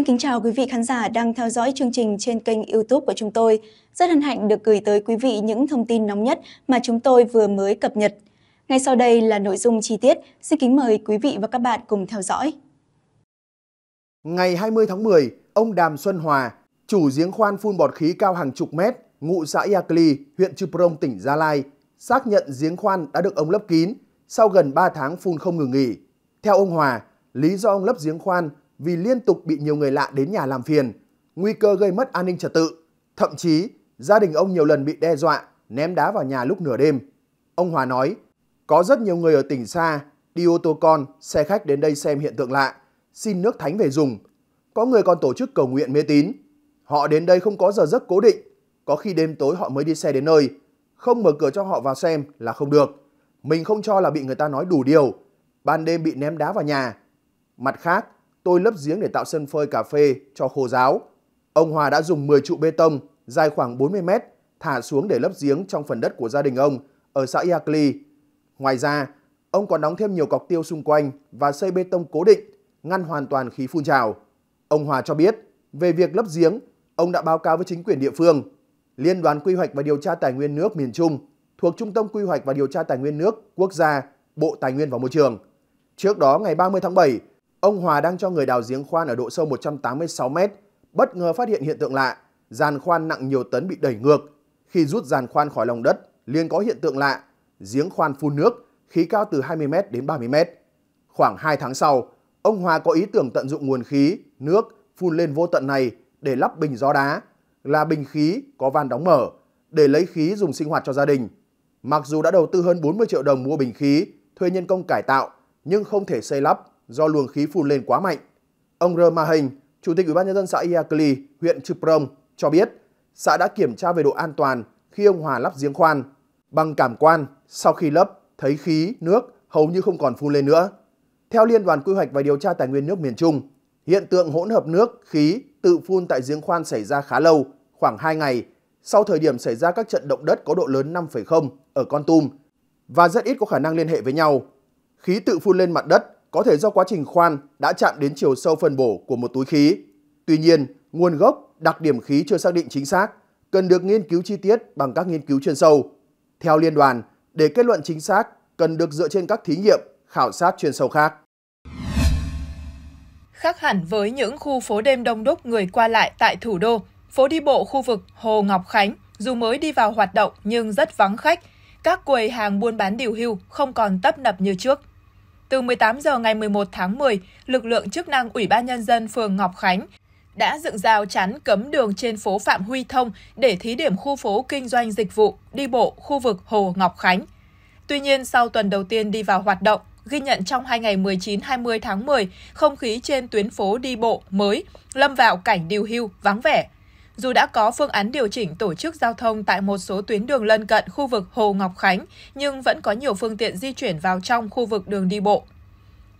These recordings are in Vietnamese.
Xin kính chào quý vị khán giả đang theo dõi chương trình trên kênh YouTube của chúng tôi. Rất hân hạnh được gửi tới quý vị những thông tin nóng nhất mà chúng tôi vừa mới cập nhật. Ngay sau đây là nội dung chi tiết, xin kính mời quý vị và các bạn cùng theo dõi. Ngày 20 tháng 10, ông Đàm Xuân Hòa, chủ giếng khoan phun bọt khí cao hàng chục mét, ngụ xã Iacli, huyện Chư Prong, tỉnh Gia Lai, xác nhận giếng khoan đã được ông lấp kín sau gần 3 tháng phun không ngừng nghỉ. Theo ông Hòa, lý do ông lấp giếng khoan vì liên tục bị nhiều người lạ đến nhà làm phiền, nguy cơ gây mất an ninh trật tự. Thậm chí, gia đình ông nhiều lần bị đe dọa, ném đá vào nhà lúc nửa đêm. Ông Hòa nói, có rất nhiều người ở tỉnh xa, đi ô tô con, xe khách đến đây xem hiện tượng lạ, xin nước thánh về dùng. Có người còn tổ chức cầu nguyện mê tín. Họ đến đây không có giờ giấc cố định, có khi đêm tối họ mới đi xe đến nơi. Không mở cửa cho họ vào xem là không được. Mình không cho là bị người ta nói đủ điều. Ban đêm bị ném đá vào nhà. Mặt khác, tôi lấp giếng để tạo sân phơi cà phê cho khô ráo. Ông Hòa đã dùng 10 trụ bê tông dài khoảng 40 mét thả xuống để lấp giếng trong phần đất của gia đình ông ở xã Iakli. Ngoài ra, ông còn đóng thêm nhiều cọc tiêu xung quanh và xây bê tông cố định, ngăn hoàn toàn khí phun trào. Ông Hòa cho biết, về việc lấp giếng, ông đã báo cáo với chính quyền địa phương. Liên đoàn Quy hoạch và Điều tra Tài nguyên nước miền Trung thuộc Trung tâm Quy hoạch và Điều tra Tài nguyên nước Quốc gia, Bộ Tài nguyên và Môi trường. Trước đó ngày 30 tháng 7, Ông Hòa đang cho người đào giếng khoan ở độ sâu 186 mét, bất ngờ phát hiện hiện tượng lạ, giàn khoan nặng nhiều tấn bị đẩy ngược. Khi rút giàn khoan khỏi lòng đất, liền có hiện tượng lạ, giếng khoan phun nước, khí cao từ 20 mét đến 30 mét. Khoảng 2 tháng sau, ông Hòa có ý tưởng tận dụng nguồn khí, nước phun lên vô tận này để lắp bình gió đá, là bình khí có van đóng mở, để lấy khí dùng sinh hoạt cho gia đình. Mặc dù đã đầu tư hơn 40 triệu đồng mua bình khí, thuê nhân công cải tạo, nhưng không thể xây lắp do luồng khí phun lên quá mạnh. Ông R. Ma Hình, Chủ tịch Ủy ban Nhân dân xã Iakli, huyện Chư Prong, cho biết xã đã kiểm tra về độ an toàn khi ông Hòa lắp giếng khoan. Bằng cảm quan, sau khi lấp, thấy khí, nước hầu như không còn phun lên nữa. Theo Liên đoàn Quy hoạch và Điều tra Tài nguyên nước miền Trung, hiện tượng hỗn hợp nước, khí tự phun tại giếng khoan xảy ra khá lâu, khoảng 2 ngày, sau thời điểm xảy ra các trận động đất có độ lớn 5,0 ở Con Tum và rất ít có khả năng liên hệ với nhau. Khí tự phun lên mặt đất có thể do quá trình khoan đã chạm đến chiều sâu phân bổ của một túi khí. Tuy nhiên, nguồn gốc, đặc điểm khí chưa xác định chính xác, cần được nghiên cứu chi tiết bằng các nghiên cứu chuyên sâu. Theo liên đoàn, để kết luận chính xác cần được dựa trên các thí nghiệm, khảo sát chuyên sâu khác. Khác hẳn với những khu phố đêm đông đúc người qua lại tại thủ đô, phố đi bộ khu vực Hồ Ngọc Khánh dù mới đi vào hoạt động nhưng rất vắng khách, các quầy hàng buôn bán điều hưu không còn tấp nập như trước từ 18 giờ ngày 11 tháng 10, lực lượng chức năng Ủy ban Nhân dân phường Ngọc Khánh đã dựng rào chắn cấm đường trên phố Phạm Huy Thông để thí điểm khu phố kinh doanh dịch vụ, đi bộ, khu vực Hồ Ngọc Khánh. Tuy nhiên, sau tuần đầu tiên đi vào hoạt động, ghi nhận trong hai ngày 19-20 tháng 10, không khí trên tuyến phố đi bộ mới lâm vào cảnh điều hưu, vắng vẻ – dù đã có phương án điều chỉnh tổ chức giao thông tại một số tuyến đường lân cận khu vực Hồ Ngọc Khánh, nhưng vẫn có nhiều phương tiện di chuyển vào trong khu vực đường đi bộ.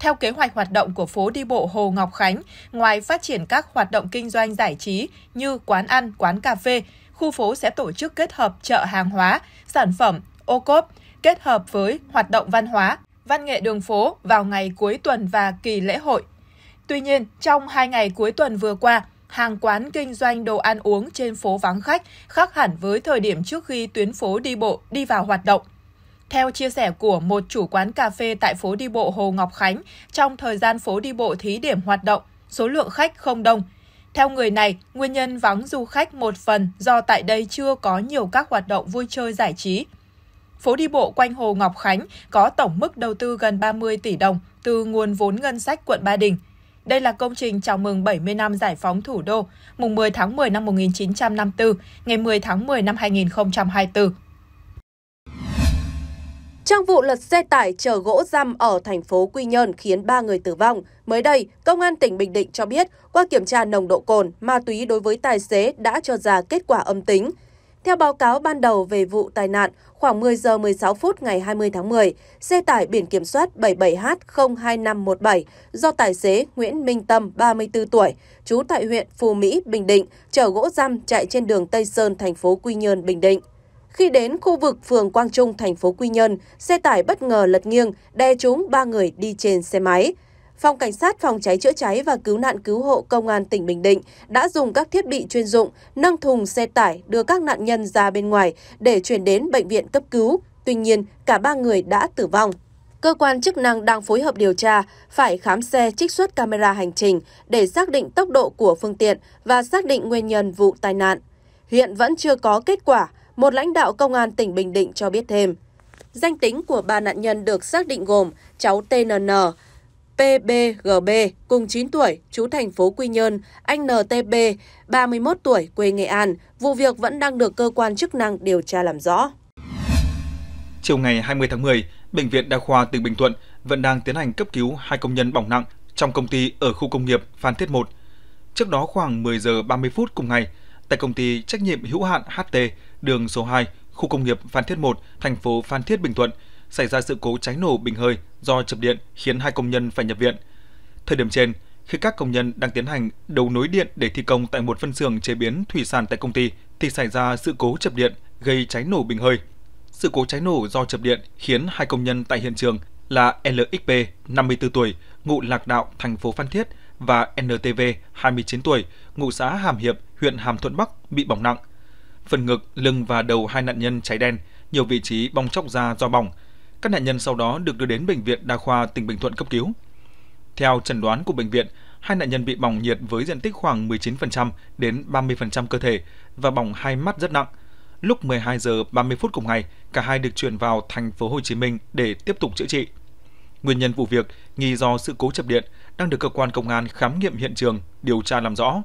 Theo kế hoạch hoạt động của phố đi bộ Hồ Ngọc Khánh, ngoài phát triển các hoạt động kinh doanh giải trí như quán ăn, quán cà phê, khu phố sẽ tổ chức kết hợp chợ hàng hóa, sản phẩm, ô cốp, kết hợp với hoạt động văn hóa, văn nghệ đường phố vào ngày cuối tuần và kỳ lễ hội. Tuy nhiên, trong hai ngày cuối tuần vừa qua, hàng quán kinh doanh đồ ăn uống trên phố vắng khách khác hẳn với thời điểm trước khi tuyến phố đi bộ đi vào hoạt động. Theo chia sẻ của một chủ quán cà phê tại phố đi bộ Hồ Ngọc Khánh, trong thời gian phố đi bộ thí điểm hoạt động, số lượng khách không đông. Theo người này, nguyên nhân vắng du khách một phần do tại đây chưa có nhiều các hoạt động vui chơi giải trí. Phố đi bộ quanh Hồ Ngọc Khánh có tổng mức đầu tư gần 30 tỷ đồng từ nguồn vốn ngân sách quận Ba Đình – đây là công trình chào mừng 70 năm giải phóng thủ đô, mùng 10 tháng 10 năm 1954, ngày 10 tháng 10 năm 2024. Trong vụ lật xe tải chở gỗ răm ở thành phố Quy Nhơn khiến 3 người tử vong, mới đây, Công an tỉnh Bình Định cho biết qua kiểm tra nồng độ cồn, ma túy đối với tài xế đã cho ra kết quả âm tính. Theo báo cáo ban đầu về vụ tai nạn, khoảng 10 giờ 16 phút ngày 20 tháng 10, xe tải biển kiểm soát 77H02517 do tài xế Nguyễn Minh Tâm, 34 tuổi, trú tại huyện Phù Mỹ, Bình Định, chở gỗ răm chạy trên đường Tây Sơn, thành phố Quy Nhơn, Bình Định. Khi đến khu vực phường Quang Trung, thành phố Quy Nhơn, xe tải bất ngờ lật nghiêng, đè trúng ba người đi trên xe máy. Phòng Cảnh sát Phòng cháy chữa cháy và Cứu nạn Cứu hộ Công an tỉnh Bình Định đã dùng các thiết bị chuyên dụng nâng thùng xe tải đưa các nạn nhân ra bên ngoài để chuyển đến bệnh viện cấp cứu. Tuy nhiên, cả ba người đã tử vong. Cơ quan chức năng đang phối hợp điều tra, phải khám xe trích xuất camera hành trình để xác định tốc độ của phương tiện và xác định nguyên nhân vụ tai nạn. Hiện vẫn chưa có kết quả, một lãnh đạo công an tỉnh Bình Định cho biết thêm. Danh tính của ba nạn nhân được xác định gồm cháu TNN, PBGB cùng 9 tuổi, trú thành phố Quy Nhơn, anh NTB, 31 tuổi, quê Nghệ An. Vụ việc vẫn đang được cơ quan chức năng điều tra làm rõ. Chiều ngày 20 tháng 10, Bệnh viện Đa khoa tỉnh Bình Thuận vẫn đang tiến hành cấp cứu hai công nhân bỏng nặng trong công ty ở khu công nghiệp Phan Thiết 1. Trước đó khoảng 10 giờ 30 phút cùng ngày, tại công ty trách nhiệm hữu hạn HT, đường số 2, khu công nghiệp Phan Thiết 1, thành phố Phan Thiết Bình Thuận – xảy ra sự cố cháy nổ bình hơi do chập điện khiến hai công nhân phải nhập viện. Thời điểm trên, khi các công nhân đang tiến hành đầu nối điện để thi công tại một phân xưởng chế biến thủy sản tại công ty thì xảy ra sự cố chập điện gây cháy nổ bình hơi. Sự cố cháy nổ do chập điện khiến hai công nhân tại hiện trường là LXP 54 tuổi, ngụ Lạc Đạo, thành phố Phan Thiết và NTV 29 tuổi, ngụ xã Hàm Hiệp, huyện Hàm Thuận Bắc bị bỏng nặng. Phần ngực, lưng và đầu hai nạn nhân cháy đen, nhiều vị trí bong chóc da do bỏng, các nạn nhân sau đó được đưa đến bệnh viện đa khoa tỉnh Bình Thuận cấp cứu. Theo chẩn đoán của bệnh viện, hai nạn nhân bị bỏng nhiệt với diện tích khoảng 19% đến 30% cơ thể và bỏng hai mắt rất nặng. Lúc 12 giờ 30 phút cùng ngày, cả hai được chuyển vào thành phố Hồ Chí Minh để tiếp tục chữa trị. Nguyên nhân vụ việc nghi do sự cố chập điện đang được cơ quan công an khám nghiệm hiện trường điều tra làm rõ.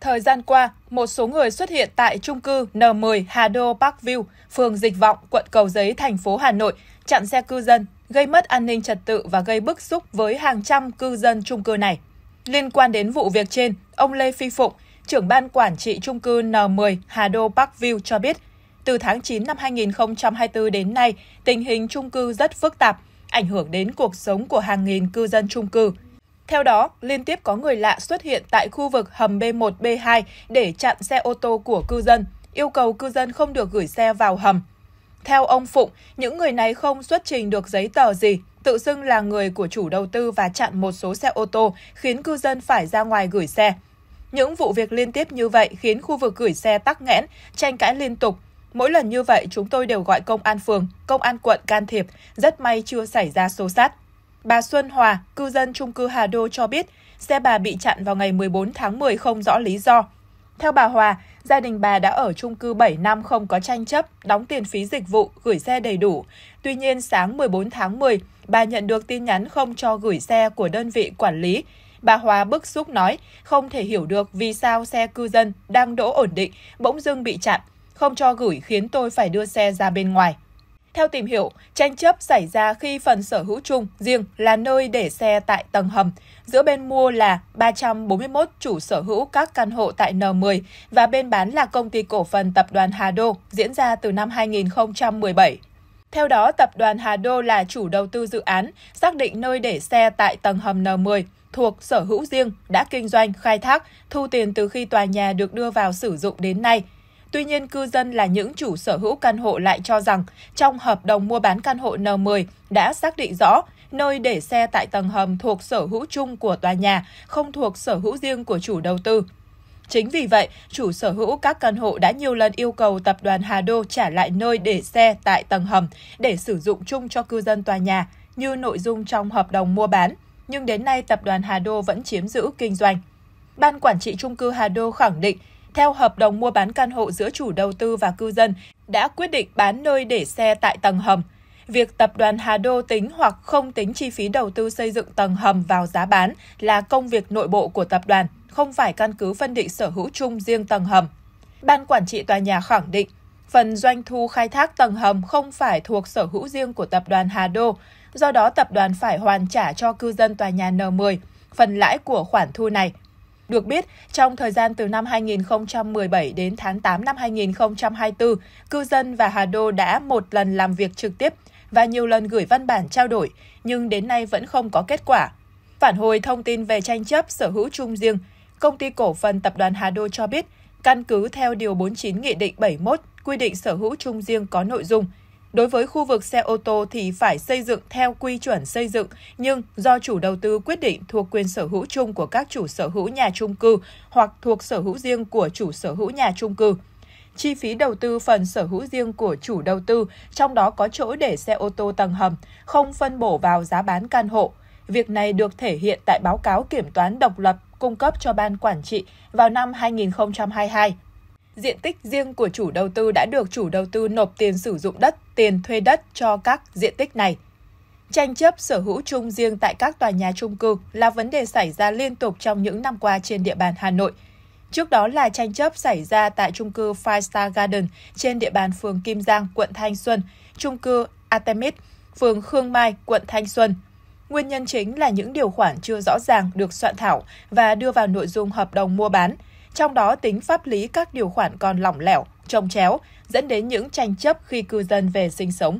Thời gian qua, một số người xuất hiện tại trung cư N10 Hà Đô Parkview, phường Dịch Vọng, quận Cầu Giấy, thành phố Hà Nội, chặn xe cư dân, gây mất an ninh trật tự và gây bức xúc với hàng trăm cư dân trung cư này. Liên quan đến vụ việc trên, ông Lê Phi Phụng, trưởng ban quản trị trung cư N10 Hà Đô Parkview cho biết, từ tháng 9 năm 2024 đến nay, tình hình trung cư rất phức tạp, ảnh hưởng đến cuộc sống của hàng nghìn cư dân trung cư. Theo đó, liên tiếp có người lạ xuất hiện tại khu vực hầm B1, B2 để chặn xe ô tô của cư dân, yêu cầu cư dân không được gửi xe vào hầm. Theo ông Phụng, những người này không xuất trình được giấy tờ gì, tự xưng là người của chủ đầu tư và chặn một số xe ô tô, khiến cư dân phải ra ngoài gửi xe. Những vụ việc liên tiếp như vậy khiến khu vực gửi xe tắc nghẽn, tranh cãi liên tục. Mỗi lần như vậy chúng tôi đều gọi công an phường, công an quận can thiệp, rất may chưa xảy ra xô xát. Bà Xuân Hòa, cư dân trung cư Hà Đô cho biết, xe bà bị chặn vào ngày 14 tháng 10 không rõ lý do. Theo bà Hòa, gia đình bà đã ở trung cư 7 năm không có tranh chấp, đóng tiền phí dịch vụ, gửi xe đầy đủ. Tuy nhiên, sáng 14 tháng 10, bà nhận được tin nhắn không cho gửi xe của đơn vị quản lý. Bà Hòa bức xúc nói, không thể hiểu được vì sao xe cư dân đang đỗ ổn định, bỗng dưng bị chặn, không cho gửi khiến tôi phải đưa xe ra bên ngoài. Theo tìm hiểu, tranh chấp xảy ra khi phần sở hữu chung riêng là nơi để xe tại tầng hầm, giữa bên mua là 341 chủ sở hữu các căn hộ tại N10 và bên bán là công ty cổ phần tập đoàn Hà Đô diễn ra từ năm 2017. Theo đó, tập đoàn Hà Đô là chủ đầu tư dự án, xác định nơi để xe tại tầng hầm N10 thuộc sở hữu riêng, đã kinh doanh, khai thác, thu tiền từ khi tòa nhà được đưa vào sử dụng đến nay – Tuy nhiên, cư dân là những chủ sở hữu căn hộ lại cho rằng trong hợp đồng mua bán căn hộ N10 đã xác định rõ nơi để xe tại tầng hầm thuộc sở hữu chung của tòa nhà, không thuộc sở hữu riêng của chủ đầu tư. Chính vì vậy, chủ sở hữu các căn hộ đã nhiều lần yêu cầu tập đoàn Hà Đô trả lại nơi để xe tại tầng hầm để sử dụng chung cho cư dân tòa nhà, như nội dung trong hợp đồng mua bán. Nhưng đến nay, tập đoàn Hà Đô vẫn chiếm giữ kinh doanh. Ban quản trị trung cư Hà Đô khẳng định theo hợp đồng mua bán căn hộ giữa chủ đầu tư và cư dân, đã quyết định bán nơi để xe tại tầng hầm. Việc tập đoàn Hà Đô tính hoặc không tính chi phí đầu tư xây dựng tầng hầm vào giá bán là công việc nội bộ của tập đoàn, không phải căn cứ phân định sở hữu chung riêng tầng hầm. Ban quản trị tòa nhà khẳng định, phần doanh thu khai thác tầng hầm không phải thuộc sở hữu riêng của tập đoàn Hà Đô, do đó tập đoàn phải hoàn trả cho cư dân tòa nhà N10 phần lãi của khoản thu này. Được biết, trong thời gian từ năm 2017 đến tháng 8 năm 2024, cư dân và Hà Đô đã một lần làm việc trực tiếp và nhiều lần gửi văn bản trao đổi, nhưng đến nay vẫn không có kết quả. Phản hồi thông tin về tranh chấp sở hữu chung riêng, công ty cổ phần tập đoàn Hà Đô cho biết, căn cứ theo Điều 49 Nghị định 71 quy định sở hữu chung riêng có nội dung Đối với khu vực xe ô tô thì phải xây dựng theo quy chuẩn xây dựng, nhưng do chủ đầu tư quyết định thuộc quyền sở hữu chung của các chủ sở hữu nhà chung cư hoặc thuộc sở hữu riêng của chủ sở hữu nhà chung cư. Chi phí đầu tư phần sở hữu riêng của chủ đầu tư, trong đó có chỗ để xe ô tô tầng hầm, không phân bổ vào giá bán căn hộ. Việc này được thể hiện tại báo cáo kiểm toán độc lập cung cấp cho Ban Quản trị vào năm 2022 diện tích riêng của chủ đầu tư đã được chủ đầu tư nộp tiền sử dụng đất, tiền thuê đất cho các diện tích này. Tranh chấp sở hữu chung riêng tại các tòa nhà chung cư là vấn đề xảy ra liên tục trong những năm qua trên địa bàn Hà Nội. Trước đó là tranh chấp xảy ra tại chung cư Five Star Garden trên địa bàn phường Kim Giang, quận Thanh Xuân, chung cư Artemis, phường Khương Mai, quận Thanh Xuân. Nguyên nhân chính là những điều khoản chưa rõ ràng được soạn thảo và đưa vào nội dung hợp đồng mua bán – trong đó tính pháp lý các điều khoản còn lỏng lẻo, trồng chéo, dẫn đến những tranh chấp khi cư dân về sinh sống.